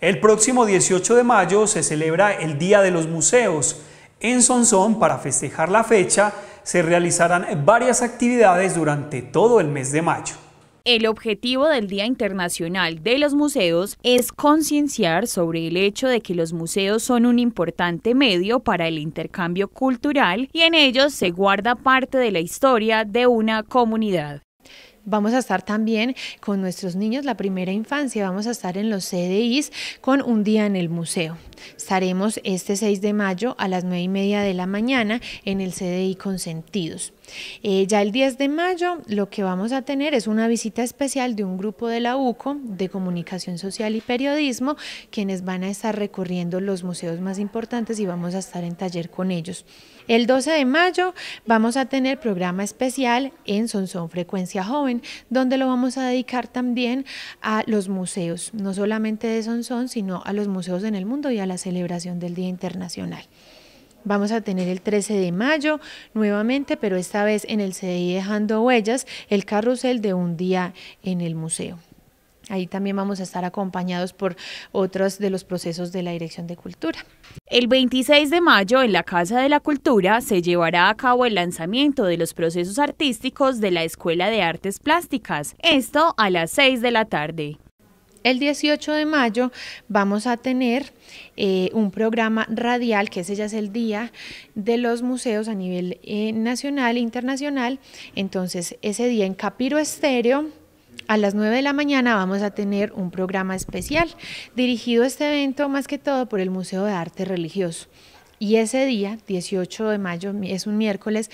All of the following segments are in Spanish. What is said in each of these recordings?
El próximo 18 de mayo se celebra el Día de los Museos. En Sonsón, para festejar la fecha, se realizarán varias actividades durante todo el mes de mayo. El objetivo del Día Internacional de los Museos es concienciar sobre el hecho de que los museos son un importante medio para el intercambio cultural y en ellos se guarda parte de la historia de una comunidad. Vamos a estar también con nuestros niños la primera infancia, vamos a estar en los CDIs con un día en el museo. Estaremos este 6 de mayo a las 9 y media de la mañana en el CDI Consentidos. Eh, ya el 10 de mayo lo que vamos a tener es una visita especial de un grupo de la UCO de Comunicación Social y Periodismo, quienes van a estar recorriendo los museos más importantes y vamos a estar en taller con ellos. El 12 de mayo vamos a tener programa especial en Sonsón Frecuencia Joven donde lo vamos a dedicar también a los museos, no solamente de Sonsón, sino a los museos en el mundo y a la celebración del Día Internacional. Vamos a tener el 13 de mayo nuevamente, pero esta vez en el CDI Dejando Huellas, el carrusel de un día en el museo. Ahí también vamos a estar acompañados por otros de los procesos de la Dirección de Cultura. El 26 de mayo en la Casa de la Cultura se llevará a cabo el lanzamiento de los procesos artísticos de la Escuela de Artes Plásticas, esto a las 6 de la tarde. El 18 de mayo vamos a tener eh, un programa radial, que ese ya es el día de los museos a nivel eh, nacional e internacional. Entonces, ese día en Capiro Estéreo a las 9 de la mañana vamos a tener un programa especial dirigido a este evento más que todo por el Museo de Arte Religioso. Y ese día, 18 de mayo, es un miércoles,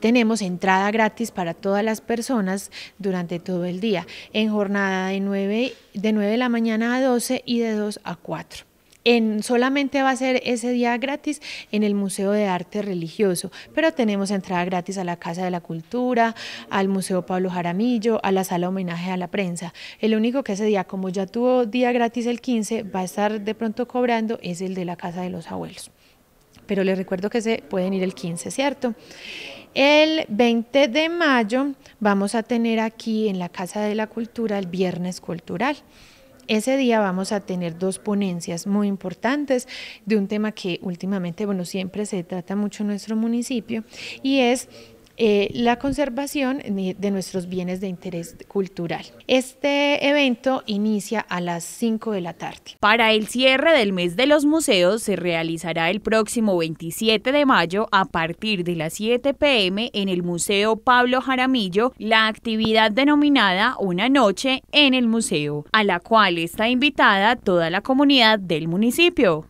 tenemos entrada gratis para todas las personas durante todo el día, en jornada de 9, de 9 de la mañana a 12 y de 2 a 4 solamente va a ser ese día gratis en el Museo de Arte Religioso, pero tenemos entrada gratis a la Casa de la Cultura, al Museo Pablo Jaramillo, a la Sala Homenaje a la Prensa. El único que ese día, como ya tuvo día gratis el 15, va a estar de pronto cobrando es el de la Casa de los Abuelos. Pero les recuerdo que se pueden ir el 15, ¿cierto? El 20 de mayo vamos a tener aquí en la Casa de la Cultura el Viernes Cultural. Ese día vamos a tener dos ponencias muy importantes de un tema que últimamente, bueno, siempre se trata mucho en nuestro municipio y es eh, la conservación de nuestros bienes de interés cultural. Este evento inicia a las 5 de la tarde. Para el cierre del mes de los museos se realizará el próximo 27 de mayo a partir de las 7 pm en el Museo Pablo Jaramillo la actividad denominada Una Noche en el Museo, a la cual está invitada toda la comunidad del municipio.